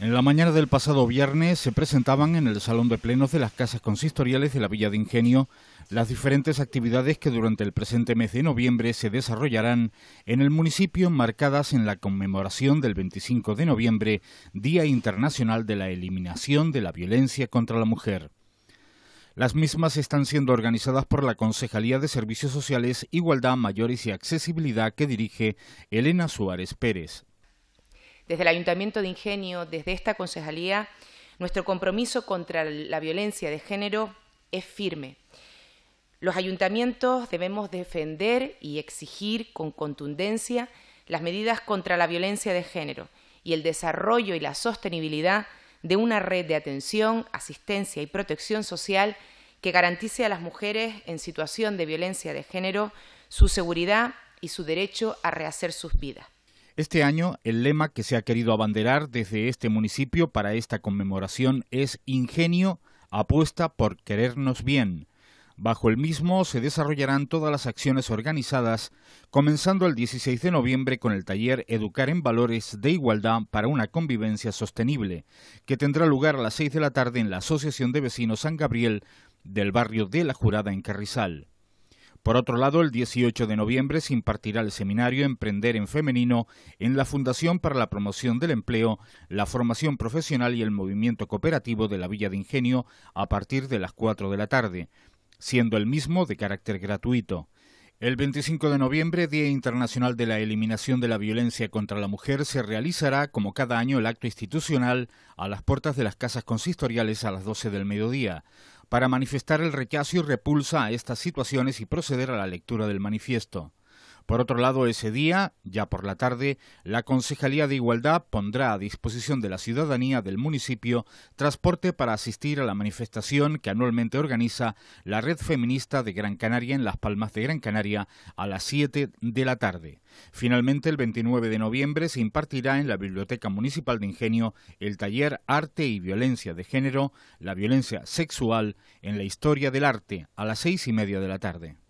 En la mañana del pasado viernes se presentaban en el Salón de Plenos de las Casas Consistoriales de la Villa de Ingenio las diferentes actividades que durante el presente mes de noviembre se desarrollarán en el municipio marcadas en la conmemoración del 25 de noviembre, Día Internacional de la Eliminación de la Violencia contra la Mujer. Las mismas están siendo organizadas por la Concejalía de Servicios Sociales, Igualdad, Mayores y Accesibilidad que dirige Elena Suárez Pérez desde el Ayuntamiento de Ingenio, desde esta concejalía, nuestro compromiso contra la violencia de género es firme. Los ayuntamientos debemos defender y exigir con contundencia las medidas contra la violencia de género y el desarrollo y la sostenibilidad de una red de atención, asistencia y protección social que garantice a las mujeres en situación de violencia de género su seguridad y su derecho a rehacer sus vidas. Este año el lema que se ha querido abanderar desde este municipio para esta conmemoración es Ingenio apuesta por querernos bien. Bajo el mismo se desarrollarán todas las acciones organizadas, comenzando el 16 de noviembre con el taller Educar en Valores de Igualdad para una Convivencia Sostenible, que tendrá lugar a las 6 de la tarde en la Asociación de Vecinos San Gabriel del barrio de La Jurada en Carrizal. Por otro lado, el 18 de noviembre se impartirá el seminario Emprender en Femenino en la Fundación para la Promoción del Empleo, la Formación Profesional y el Movimiento Cooperativo de la Villa de Ingenio a partir de las 4 de la tarde, siendo el mismo de carácter gratuito. El 25 de noviembre, Día Internacional de la Eliminación de la Violencia contra la Mujer, se realizará, como cada año, el acto institucional a las puertas de las casas consistoriales a las 12 del mediodía para manifestar el rechazo y repulsa a estas situaciones y proceder a la lectura del manifiesto. Por otro lado, ese día, ya por la tarde, la Concejalía de Igualdad pondrá a disposición de la ciudadanía del municipio transporte para asistir a la manifestación que anualmente organiza la Red Feminista de Gran Canaria en Las Palmas de Gran Canaria a las 7 de la tarde. Finalmente, el 29 de noviembre se impartirá en la Biblioteca Municipal de Ingenio el taller Arte y Violencia de Género, la violencia sexual en la historia del arte a las seis y media de la tarde.